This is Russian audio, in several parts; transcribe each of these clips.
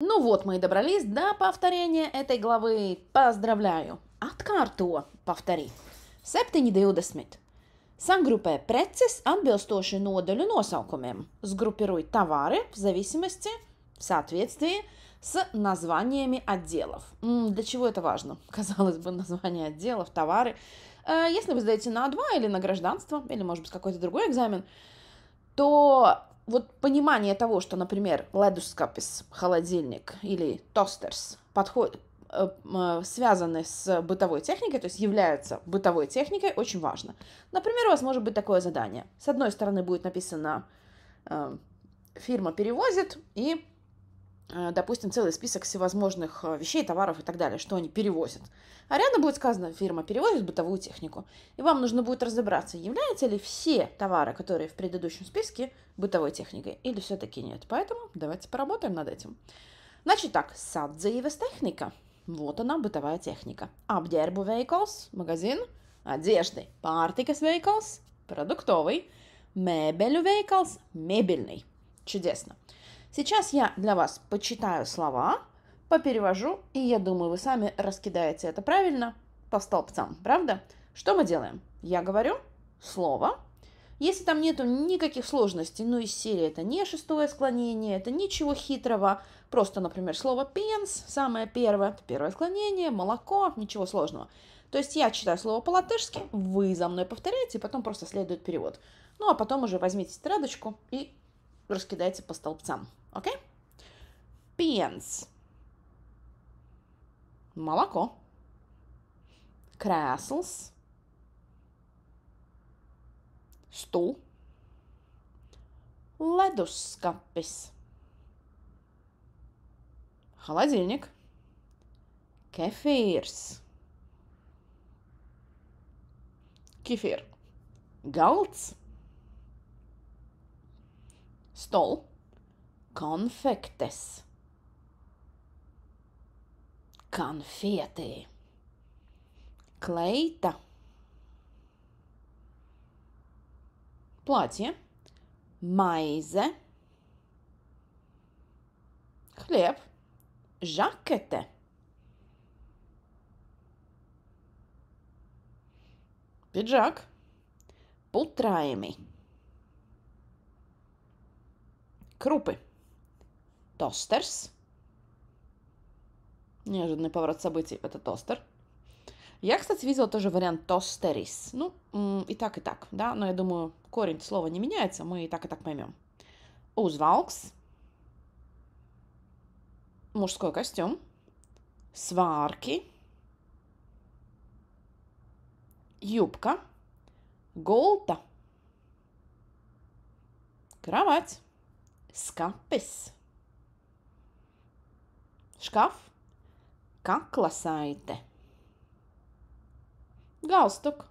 Ну вот мы и добрались до повторения этой главы. Поздравляю! От карту повтори. Septiņi 20. Sagrupē preces atbilstoši nodaļu nosaukumiem. Сгруппируй товары в зависимости, в соответствии с названиями отделов. Для чего это важно? Казалось бы, название отделов, товары. Э, если вы сдаете на А2 или на гражданство, или, может быть, какой-то другой экзамен, то вот понимание того, что, например, ледоскопис, холодильник или тостерс подходит, э, э, связаны с бытовой техникой, то есть являются бытовой техникой, очень важно. Например, у вас может быть такое задание. С одной стороны будет написано э, «фирма перевозит» и Э, допустим, целый список всевозможных э, вещей, товаров и так далее, что они перевозят. А рядом будет сказано, фирма перевозит бытовую технику. И вам нужно будет разобраться, являются ли все товары, которые в предыдущем списке, бытовой техникой, или все-таки нет. Поэтому давайте поработаем над этим. Значит так, садзаевес техника. Вот она, бытовая техника. Абдербу vehicles, магазин одежды. Партикас vehicles, продуктовый. Мебелю vehicles, мебельный. Чудесно. Чудесно. Сейчас я для вас почитаю слова, поперевожу, и я думаю, вы сами раскидаете это правильно по столбцам, правда? Что мы делаем? Я говорю слово. Если там нету никаких сложностей, ну из серии это не шестое склонение, это ничего хитрого, просто, например, слово пенс, самое первое, это первое склонение, молоко, ничего сложного. То есть я читаю слово по-латышски, вы за мной повторяете, и потом просто следует перевод. Ну а потом уже возьмите тетрадочку и раскидайте по столбцам. Окей? Пенс. Молоко. Креслс. Стул. Leduskapis. Холодильник. Kefīrs. Kefīr. Galds stol, konfektes, konfeti, kleita, платье, maize, хлеб, žakete. Pidžāk, putraimi. крупы. Тостерс. Неожиданный поворот событий. Это тостер. Я, кстати, видела тоже вариант тостерис. Ну, и так, и так, да. Но я думаю, корень слова не меняется. Мы и так, и так поймем. Узвалкс. Мужской костюм. Сварки. Юбка. Голта. Кровать skapis, škaf, kakla saite, galstuk,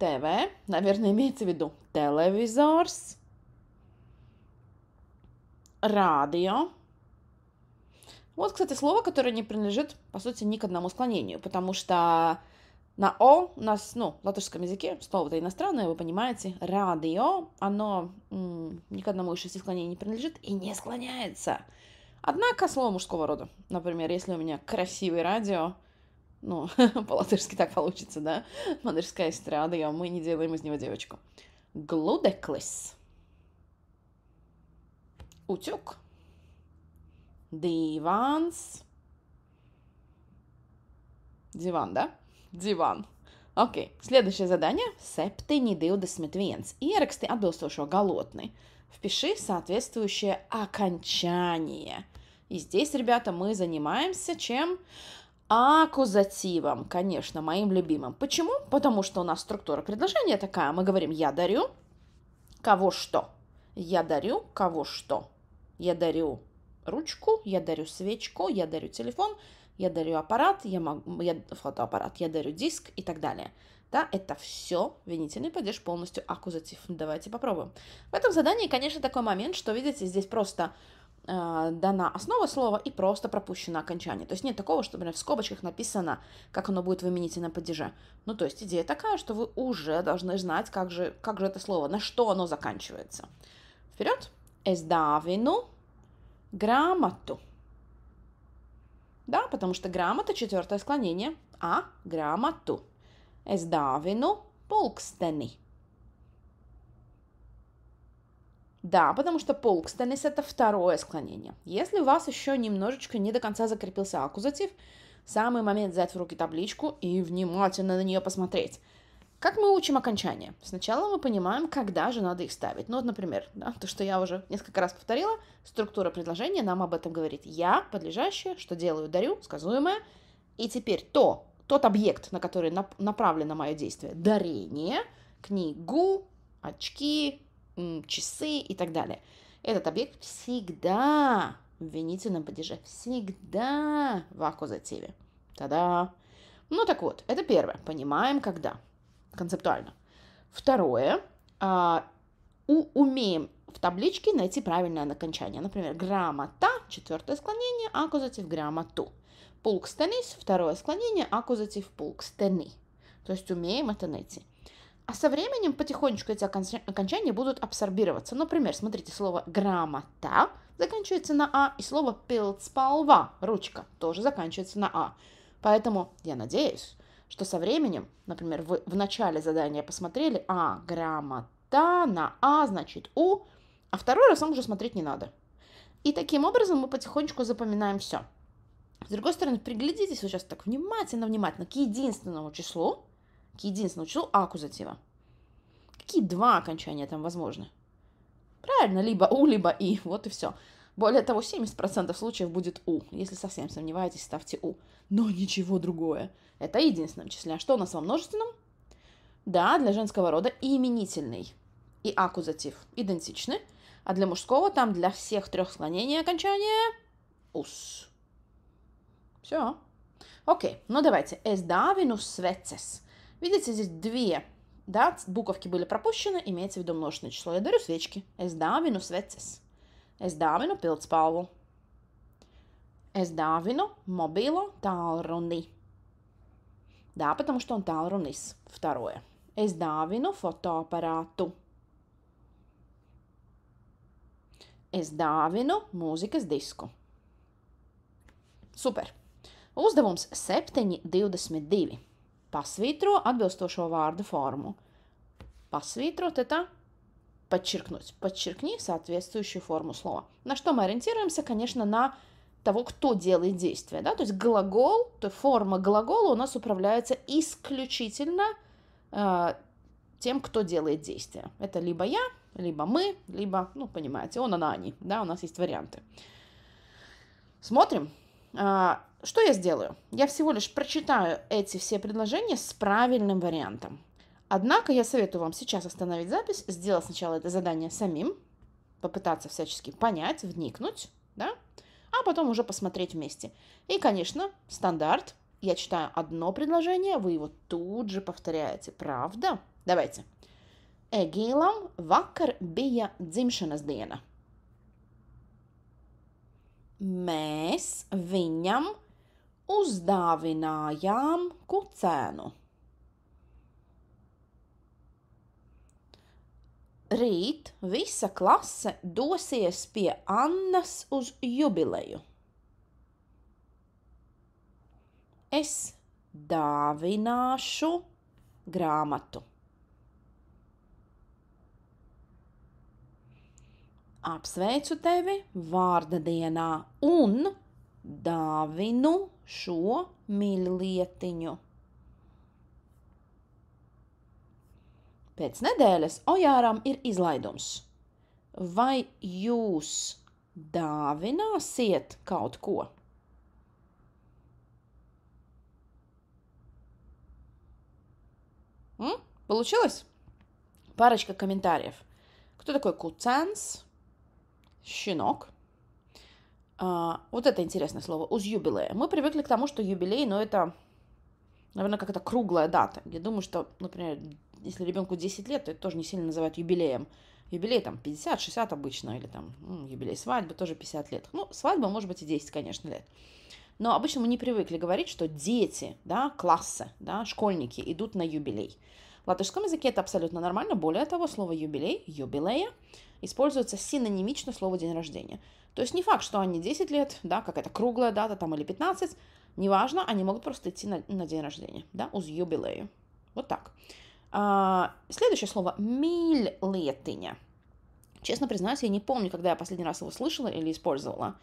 TV, nevar nemiec vidu, televizors, радио. Вот, кстати, слово, которое не принадлежит, по сути, ни к одному склонению, потому что на «о» у нас, ну, в латышском языке слово-то иностранное, вы понимаете, радио, оно м, ни к одному из шести склонений не принадлежит и не склоняется. Однако слово мужского рода, например, если у меня красивый радио, ну, по-латышски так получится, да, мадырская радио, мы не делаем из него девочку. Глудеклис. Утюг. Диванс. Диван, да? Dzīvām. Ok, Следующее задание – 7.21. Ieraksti atbilstošo galotni. Впиши соответствующее окончание. И здесь, ребята, мы занимаемся чем? Акузативом, конечно, моим любимым. Почему? Потому что у нас структура предложения такая. Мы говорим «я дарю», «кого что», «я дарю», «кого что», «я дарю ручку», «я дарю свечку», «я дарю телефон», я дарю аппарат, я могу, я, фотоаппарат, я дарю диск и так далее. Да, это все винительный падеж полностью аккузатив. Ну, давайте попробуем. В этом задании, конечно, такой момент, что, видите, здесь просто э, дана основа слова и просто пропущено окончание. То есть нет такого, что, например, в скобочках написано, как оно будет в именительном падеже. Ну, то есть идея такая, что вы уже должны знать, как же, как же это слово, на что оно заканчивается. Вперед! Es dāvinu да, потому что грамота – четвертое склонение, а грамоту. Es dāvinu pulksteni. Да, потому что полкстенис – это второе склонение. Если у вас еще немножечко не до конца закрепился аккузатив, самый момент взять в руки табличку и внимательно на нее посмотреть – как мы учим окончания? Сначала мы понимаем, когда же надо их ставить. Ну вот, например, да, то, что я уже несколько раз повторила, структура предложения нам об этом говорит. Я, подлежащее, что делаю, дарю, сказуемое. И теперь то, тот объект, на который нап- направлено мое действие, дарение, книгу, очки, часы и так далее. Этот объект всегда в винительном падеже, всегда в аккузативе. Та-да! Ну так вот, это первое. Понимаем, когда концептуально. Второе, а, умеем в табличке найти правильное окончание. Например, грамота, четвертое склонение, акузатив грамоту. Пулк второе склонение, акузатив пулк То есть умеем это найти. А со временем потихонечку эти окончания будут абсорбироваться. Например, смотрите, слово «грамота» заканчивается на «а», и слово «пилцпалва» — «ручка» тоже заканчивается на «а». Поэтому, я надеюсь, что со временем, например, вы в начале задания посмотрели, а, грамота, на А, значит, У, а второй раз вам уже смотреть не надо. И таким образом мы потихонечку запоминаем все. С другой стороны, приглядитесь вот сейчас так внимательно-внимательно к единственному числу, к единственному числу акузатива. Какие два окончания там возможны? Правильно, либо «у», либо «и», вот и все. Более того, 70% случаев будет «у». Если совсем сомневаетесь, ставьте «у». Но ничего другое. Это единственном числе. А что у нас во множественном? Да, для женского рода и именительный, и акузатив идентичны, а для мужского там для всех трех склонений окончания ус. Все. Окей, ну давайте. Es davinus sveces. Видите, здесь две да, буковки были пропущены, имеется в виду множественное число. Я дарю свечки. Es davinu sveces. Es davinu pildspalvu. Es davinu mobilo tālruni. Да, потому что он талрунис. Второе. Es dāvinu fotoaparātu. Es dāvinu mūzikas disku. Super! Uzdevums 7.22. Pasvītro atbilstošo vārdu formu. Посвитрот – это подчеркнуть. Подчеркни соответствующую форму слова. На что мы ориентируемся, конечно, на того, кто делает действие. Да? То есть глагол, то форма глагола у нас управляется исключительно э, тем, кто делает действие. Это либо я, либо мы, либо, ну, понимаете, он, она, они. Да, у нас есть варианты. Смотрим. А, что я сделаю? Я всего лишь прочитаю эти все предложения с правильным вариантом. Однако я советую вам сейчас остановить запись, сделать сначала это задание самим, попытаться всячески понять, вникнуть, да, а потом уже посмотреть вместе. И, конечно, стандарт. Я читаю одно предложение, вы его тут же повторяете. Правда? Давайте. Эгилам вакар бия дзимшанас диена. Mēs viņam uzdāvinājām kucēnu. Rīt visa klase dosies pie Annas uz jubileju. Es dāvināšu grāmatu. Apsveicu tevi vārda dienā un dāvinu šo mīļlietiņu. Pēc nedēļas Ojāram ir izlaidums. Vai jūs dāvināsiet kaut ko? М? Получилось? Парочка комментариев. Кто такой куцанс? Щенок. А, вот это интересное слово. Уз юбилея. Мы привыкли к тому, что юбилей, но ну, это, наверное, как-то круглая дата. Я думаю, что, например, если ребенку 10 лет, то это тоже не сильно называют юбилеем. Юбилей там 50-60 обычно, или там ну, юбилей свадьбы тоже 50 лет. Ну, свадьба может быть и 10, конечно, лет. Но обычно мы не привыкли говорить, что дети, да, классы, да, школьники идут на юбилей. В латышском языке это абсолютно нормально. Более того, слово «юбилей», «юбилея» используется синонимично слову «день рождения». То есть не факт, что они 10 лет, да, какая-то круглая дата там или 15, неважно, они могут просто идти на, на день рождения, да, уз юбилею. Вот так. А, следующее слово – миллетиня. Честно признаюсь, я не помню, когда я последний раз его слышала или использовала.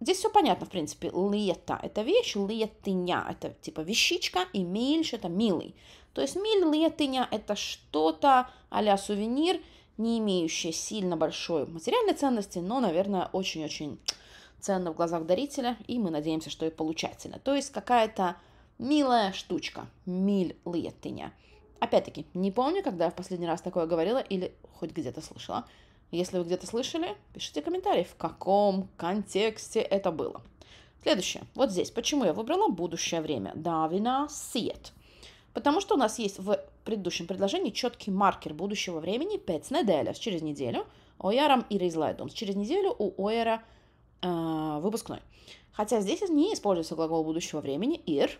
Здесь все понятно, в принципе. Лето – это вещь, летыня – это типа вещичка, и мильш – это милый. То есть миль летыня – это что-то а сувенир, не имеющее сильно большой материальной ценности, но, наверное, очень-очень ценно в глазах дарителя, и мы надеемся, что и получательно. То есть какая-то милая штучка, миль летыня – Опять-таки, не помню, когда я в последний раз такое говорила или хоть где-то слышала. Если вы где-то слышали, пишите комментарий, в каком контексте это было. Следующее. Вот здесь. Почему я выбрала будущее время? Давина сиет. Потому что у нас есть в предыдущем предложении четкий маркер будущего времени пять неделя, через неделю, у ояром и рейзлайдумс, через неделю у оера э, выпускной. Хотя здесь не используется глагол будущего времени, ир.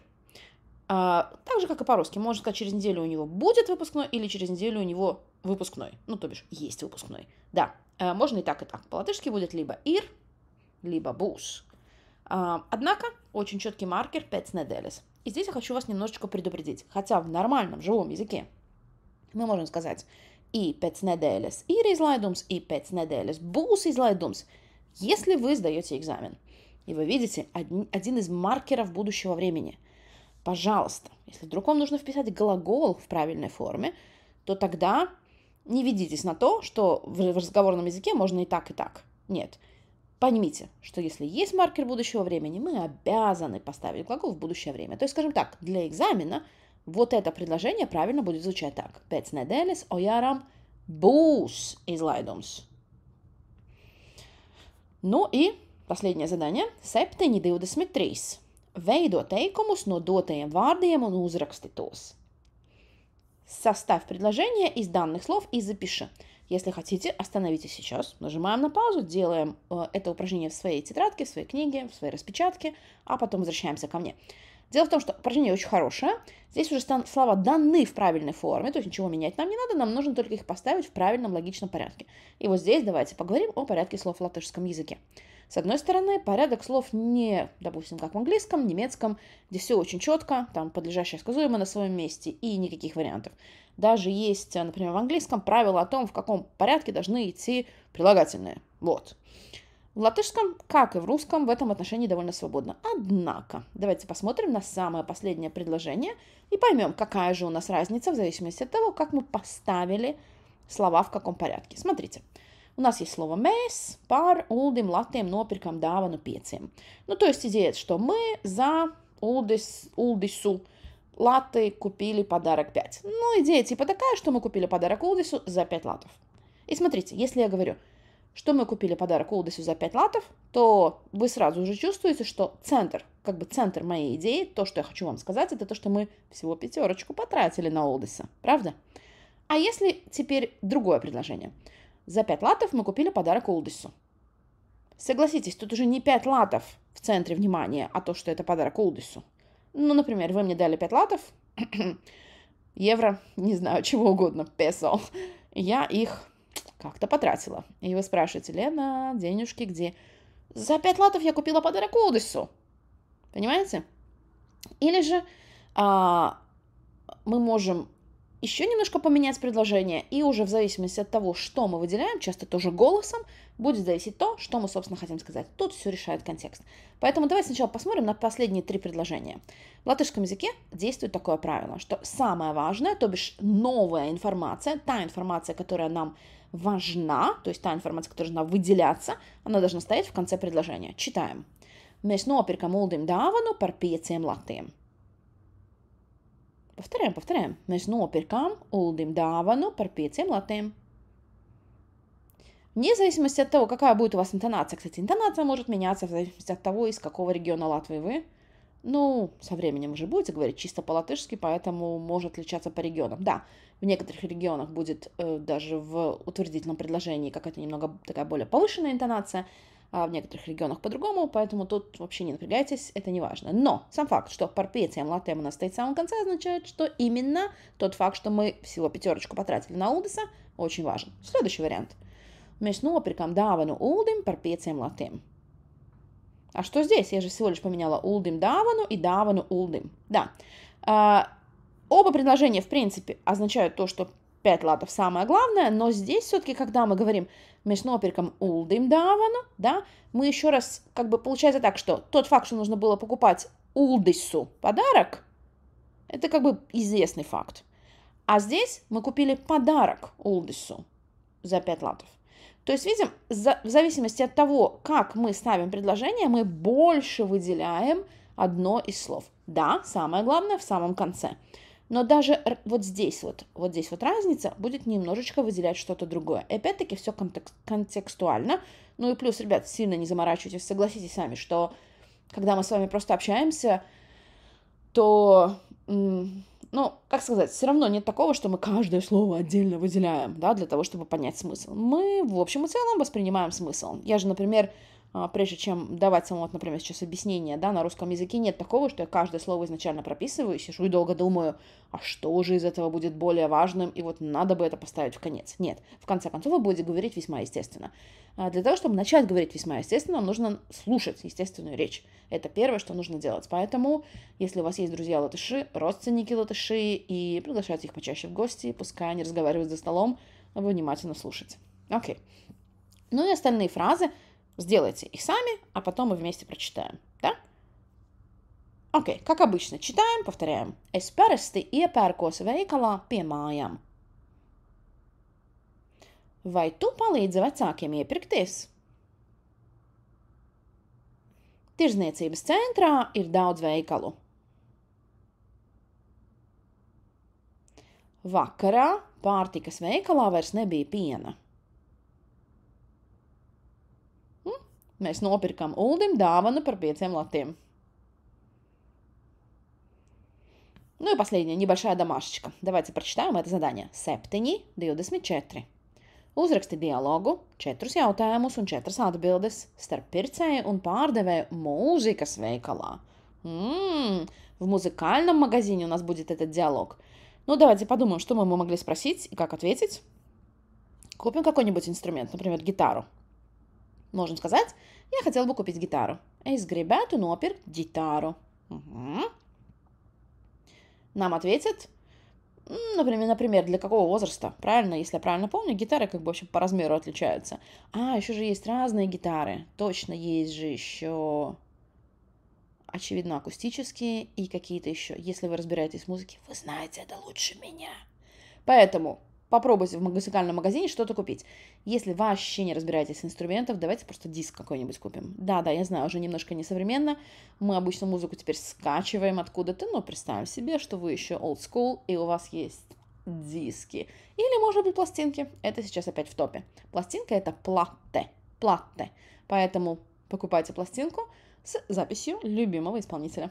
А, так же, как и по-русски. можно сказать, через неделю у него будет выпускной, или через неделю у него выпускной. Ну, то бишь, есть выпускной. Да, а, можно и так, и так. По-латышски будет либо ир, либо бус. А, однако, очень четкий маркер 5 неделис. И здесь я хочу вас немножечко предупредить. Хотя в нормальном, живом языке мы можем сказать и 5 неделис ир излайдумс, и 5 неделис бус излайдумс. Если вы сдаете экзамен, и вы видите один из маркеров будущего времени – Пожалуйста, если вдруг вам нужно вписать глагол в правильной форме, то тогда не ведитесь на то, что в разговорном языке можно и так, и так. Нет. Поймите, что если есть маркер будущего времени, мы обязаны поставить глагол в будущее время. То есть, скажем так, для экзамена вот это предложение правильно будет звучать так. Пец неделис оярам бус излайдумс. Ну и последнее задание. Септе недеудесметрис. Veido teikumus no dotajiem вардiem un uzraksti tos. Состав предложение из данных слов и запиши. Если хотите, остановите сейчас, нажимаем на паузу, делаем э, это упражнение в своей тетрадке, в своей книге, в своей распечатке, а потом возвращаемся ко мне. Дело в том, что упражнение очень хорошее. Здесь уже слова даны в правильной форме, то есть ничего менять нам не надо, нам нужно только их поставить в правильном логичном порядке. И вот здесь давайте поговорим о порядке слов в латышском языке. С одной стороны, порядок слов не, допустим, как в английском, немецком, где все очень четко, там подлежащее сказуемо на своем месте и никаких вариантов. Даже есть, например, в английском правило о том, в каком порядке должны идти прилагательные. Вот. В латышском, как и в русском, в этом отношении довольно свободно. Однако, давайте посмотрим на самое последнее предложение и поймем, какая же у нас разница в зависимости от того, как мы поставили слова в каком порядке. Смотрите. У нас есть слово «mēs» par uldiem, latiem, nopirkam dāvanu pieciem. Ну, то есть идея, что мы за uldis, uldisу латы купили подарок 5. Ну, идея типа такая, что мы купили подарок Улдису за 5 латов. И смотрите, если я говорю – что мы купили подарок Олдесю за 5 латов, то вы сразу же чувствуете, что центр, как бы центр моей идеи, то, что я хочу вам сказать, это то, что мы всего пятерочку потратили на Олдеса, правда? А если теперь другое предложение? За 5 латов мы купили подарок Олдесу. Согласитесь, тут уже не 5 латов в центре внимания, а то, что это подарок Олдесу. Ну, например, вы мне дали 5 латов, евро, не знаю, чего угодно, песо. Я их как-то потратила. И вы спрашиваете, Лена, денежки где? За пять латов я купила подарок Одессу. Понимаете? Или же а, мы можем еще немножко поменять предложение, и уже в зависимости от того, что мы выделяем, часто тоже голосом, будет зависеть то, что мы, собственно, хотим сказать. Тут все решает контекст. Поэтому давайте сначала посмотрим на последние три предложения. В латышском языке действует такое правило, что самое важное, то бишь новая информация, та информация, которая нам важна, то есть та информация, которая должна выделяться, она должна стоять в конце предложения. Читаем. Mēs nopirkam Uldim dāvanu par pieciem latiem. Повторяем, повторяем. Mēs nopirkam Uldim dāvanu par pieciem latiem. Вне зависимости от того, какая будет у вас интонация. Кстати, интонация может меняться в зависимости от того, из какого региона Латвии вы. Ну, со временем уже будете говорить чисто по-латышски, поэтому может отличаться по регионам. Да, в некоторых регионах будет э, даже в утвердительном предложении какая-то немного такая более повышенная интонация, а в некоторых регионах по-другому, поэтому тут вообще не напрягайтесь, это не важно. Но сам факт, что парпециям латем у нас стоит в самом конце, означает, что именно тот факт, что мы всего пятерочку потратили на Улдиса, очень важен. Следующий вариант. Mēs nopirkam dāvanu Uldim par латем. А что здесь? Я же всего лишь поменяла улдым давану и давану улдым. Да. А, оба предложения, в принципе, означают то, что 5 латов самое главное, но здесь все-таки, когда мы говорим межноперком улдым давану, да, мы еще раз, как бы получается так, что тот факт, что нужно было покупать улдысу подарок, это как бы известный факт. А здесь мы купили подарок улдысу за 5 латов. То есть, видим, за, в зависимости от того, как мы ставим предложение, мы больше выделяем одно из слов. Да, самое главное в самом конце. Но даже вот здесь вот, вот здесь вот разница будет немножечко выделять что-то другое. И опять-таки все контекстуально. Ну и плюс, ребят, сильно не заморачивайтесь, согласитесь сами, что когда мы с вами просто общаемся, то ну, как сказать, все равно нет такого, что мы каждое слово отдельно выделяем, да, для того, чтобы понять смысл. Мы, в общем и целом, воспринимаем смысл. Я же, например, а, прежде чем давать самому, вот, например, сейчас объяснение, да, на русском языке нет такого, что я каждое слово изначально прописываю, сижу и долго думаю, а что же из этого будет более важным, и вот надо бы это поставить в конец. Нет, в конце концов вы будете говорить весьма естественно. А для того, чтобы начать говорить весьма естественно, нужно слушать естественную речь. Это первое, что нужно делать. Поэтому, если у вас есть друзья латыши, родственники латыши, и приглашайте их почаще в гости, пускай они разговаривают за столом, вы внимательно слушайте. Окей. Okay. Ну и остальные фразы – Сделайте их сами, а потом мы вместе прочитаем, да? Окей, okay, как обычно, читаем, повторяем. Es parasti iepērkos veikalā pie mājām. Vai tu palīdzi vecākiem iepirkties? Tirzniecības centrā ir daudz veikalu. Vakarā pārtikas veikalā vairs nebija piena. Mēs nopirkam Uldim dāvanu par pieciem latiem. Ну и последняя небольшая домашечка. Давайте прочитаем это задание. Septiņi, 24. Uzraksti Узрексти диалогу jautājumus un četras atbildes starp pircēju un pārdevēju mūzikas veikalā. Ммм, в музыкальном магазине у нас будет этот диалог. Ну, давайте подумаем, что мы могли спросить и как ответить. Купим какой-нибудь инструмент, например, гитару. Можем сказать я хотела бы купить гитару. Es gribētu nopirkt ģitāru. Угу. Нам ответят, например, например, для какого возраста, правильно, если я правильно помню, гитары как бы, в общем, по размеру отличаются. А, еще же есть разные гитары, точно есть же еще, очевидно, акустические и какие-то еще. Если вы разбираетесь в музыке, вы знаете это лучше меня. Поэтому попробуйте в музыкальном магазине что-то купить. Если вообще не разбираетесь с инструментов, давайте просто диск какой-нибудь купим. Да-да, я знаю, уже немножко несовременно. Мы обычно музыку теперь скачиваем откуда-то, но представим себе, что вы еще old school, и у вас есть диски. Или, может быть, пластинки. Это сейчас опять в топе. Пластинка — это платте. Платте. Поэтому покупайте пластинку с записью любимого исполнителя.